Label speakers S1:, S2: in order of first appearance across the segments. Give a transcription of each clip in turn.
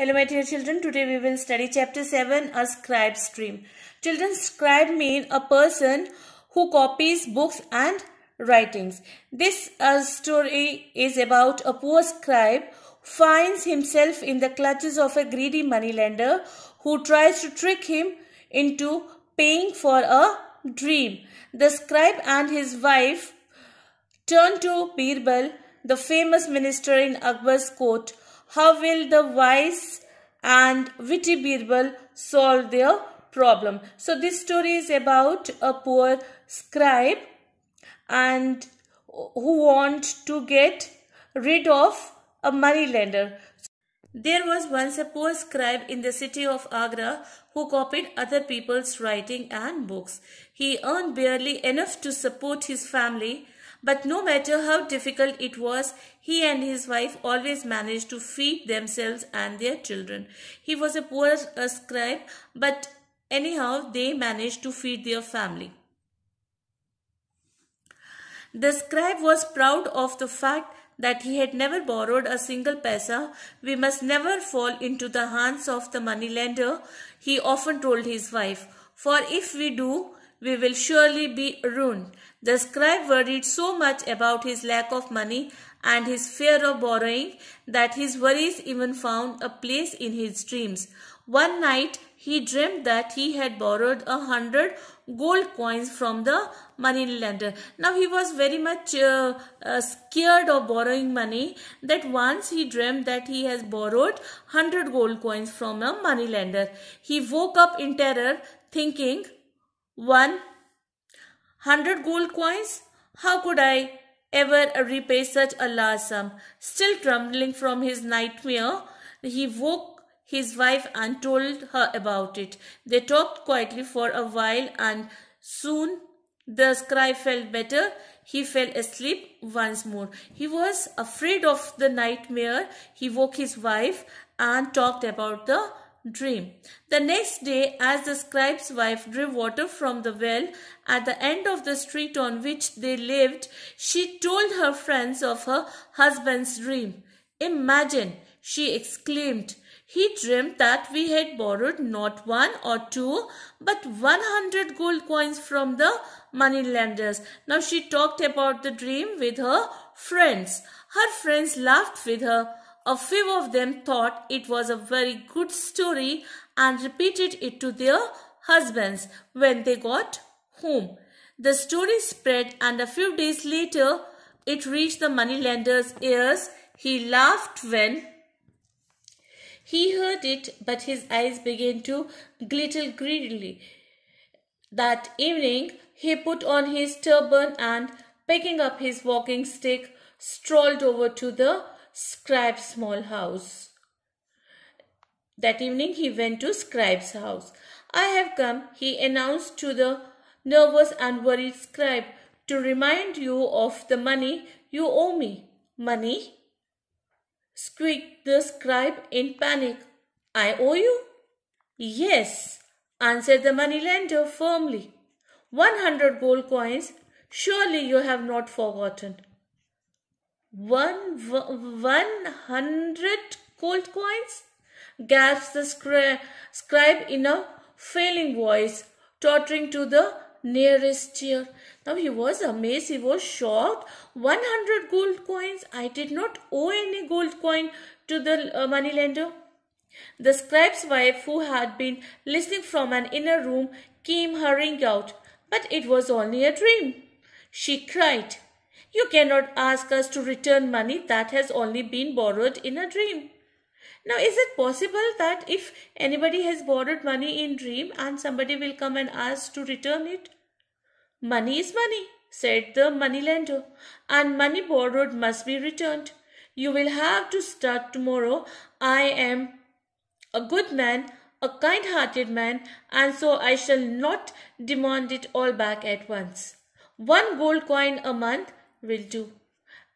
S1: Hello my dear children, today we will study chapter 7 a scribe stream. Children scribe mean a person who copies books and writings. This uh, story is about a poor scribe finds himself in the clutches of a greedy moneylender who tries to trick him into paying for a dream. The scribe and his wife turn to Birbal, the famous minister in Akbar's court how will the wise and witty Birbal solve their problem. So this story is about a poor scribe and who want to get rid of a moneylender. There was once a poor scribe in the city of Agra who copied other people's writing and books. He earned barely enough to support his family but no matter how difficult it was, he and his wife always managed to feed themselves and their children. He was a poor a uh, scribe, but anyhow, they managed to feed their family. The scribe was proud of the fact that he had never borrowed a single paisa. We must never fall into the hands of the moneylender, he often told his wife. For if we do, we will surely be ruined. The scribe worried so much about his lack of money and his fear of borrowing that his worries even found a place in his dreams. One night he dreamed that he had borrowed a hundred gold coins from the money lender. Now he was very much uh, uh, scared of borrowing money that once he dreamt that he has borrowed hundred gold coins from a money lender. He woke up in terror thinking one, hundred gold coins? How could I ever repay such a large sum? Still trembling from his nightmare, he woke his wife and told her about it. They talked quietly for a while and soon the scribe felt better. He fell asleep once more. He was afraid of the nightmare. He woke his wife and talked about the dream. The next day, as the scribe's wife drew water from the well at the end of the street on which they lived, she told her friends of her husband's dream. Imagine, she exclaimed, he dreamed that we had borrowed not one or two, but 100 gold coins from the moneylenders. Now she talked about the dream with her friends. Her friends laughed with her a few of them thought it was a very good story and repeated it to their husbands when they got home. The story spread, and a few days later, it reached the moneylender's ears. He laughed when he heard it, but his eyes began to glitter greedily. That evening, he put on his turban and, picking up his walking stick, strolled over to the scribe's small house. That evening he went to scribe's house. I have come, he announced to the nervous and worried scribe, to remind you of the money you owe me. Money? squeaked the scribe in panic. I owe you? Yes, answered the moneylender firmly. One hundred gold coins. Surely you have not forgotten one, 100 gold coins? gasped the scri scribe in a failing voice, tottering to the nearest chair. Now he was amazed, he was shocked. 100 gold coins. I did not owe any gold coin to the uh, moneylender. The scribe's wife, who had been listening from an inner room, came hurrying out. But it was only a dream. She cried. You cannot ask us to return money that has only been borrowed in a dream. Now, is it possible that if anybody has borrowed money in dream and somebody will come and ask to return it? Money is money, said the moneylender, and money borrowed must be returned. You will have to start tomorrow. I am a good man, a kind hearted man, and so I shall not demand it all back at once. One gold coin a month will do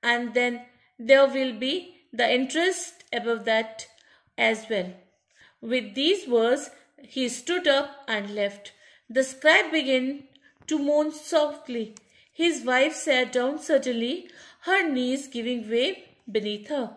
S1: and then there will be the interest above that as well. With these words, he stood up and left. The scribe began to moan softly. His wife sat down suddenly, her knees giving way beneath her.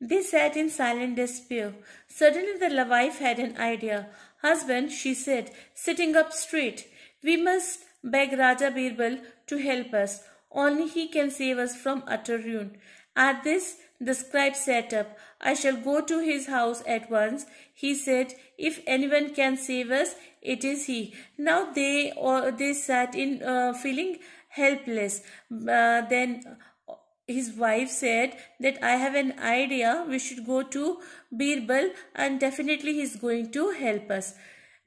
S1: They sat in silent despair. Suddenly the wife had an idea. Husband, she said, sitting up straight, we must beg Raja Birbal to help us. Only he can save us from utter ruin. At this, the scribe sat up. I shall go to his house at once. He said, If anyone can save us, it is he. Now they or they sat in uh, feeling helpless. Uh, then his wife said that I have an idea. We should go to Birbal and definitely he is going to help us.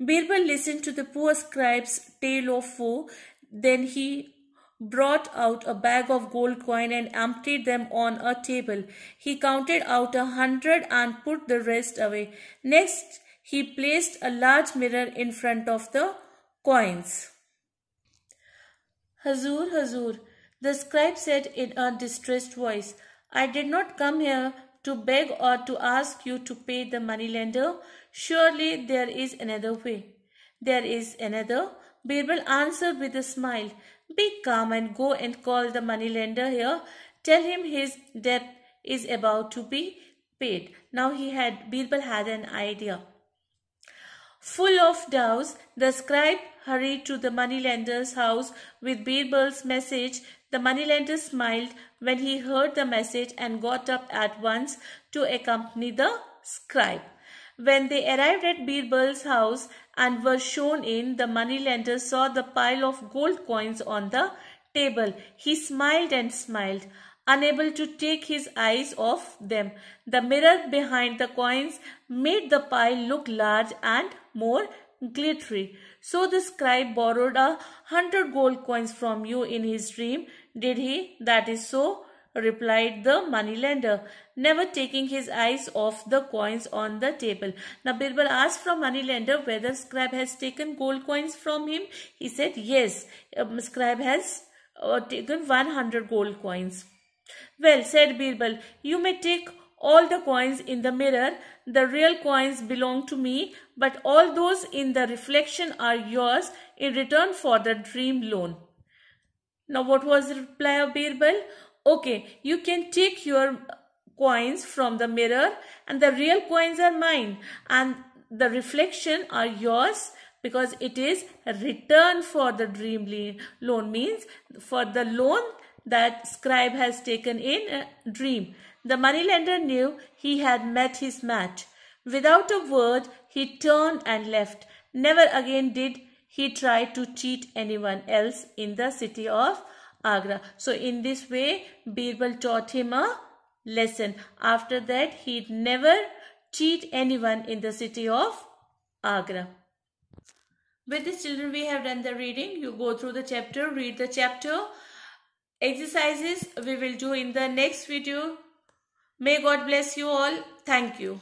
S1: Birbal listened to the poor scribe's tale of woe. Then he brought out a bag of gold coin and emptied them on a table. He counted out a hundred and put the rest away. Next, he placed a large mirror in front of the coins. Hazur, Hazur, the scribe said in a distressed voice, I did not come here to beg or to ask you to pay the moneylender. Surely there is another way. There is another. Birbal answered with a smile. Be calm and go and call the moneylender here. Tell him his debt is about to be paid. Now he had Birbal had an idea. Full of doubts, the scribe hurried to the moneylender's house with Birbal's message the moneylender smiled when he heard the message and got up at once to accompany the scribe. When they arrived at Birbal's house and were shown in, the moneylender saw the pile of gold coins on the table. He smiled and smiled, unable to take his eyes off them. The mirror behind the coins made the pile look large and more glittery. So the scribe borrowed a hundred gold coins from you in his dream did he? That is so, replied the moneylender, never taking his eyes off the coins on the table. Now Birbal asked from moneylender whether Scribe has taken gold coins from him. He said, yes, um, Scribe has uh, taken 100 gold coins. Well, said Birbal, you may take all the coins in the mirror. The real coins belong to me, but all those in the reflection are yours in return for the dream loan. Now what was the reply of Birbal? Okay, you can take your coins from the mirror and the real coins are mine and the reflection are yours because it is return for the dream loan means for the loan that scribe has taken in a dream. The moneylender knew he had met his match. Without a word, he turned and left. Never again did he tried to cheat anyone else in the city of Agra. So in this way, Birbal taught him a lesson. After that, he never cheat anyone in the city of Agra. With this children, we have done the reading. You go through the chapter, read the chapter. Exercises we will do in the next video. May God bless you all. Thank you.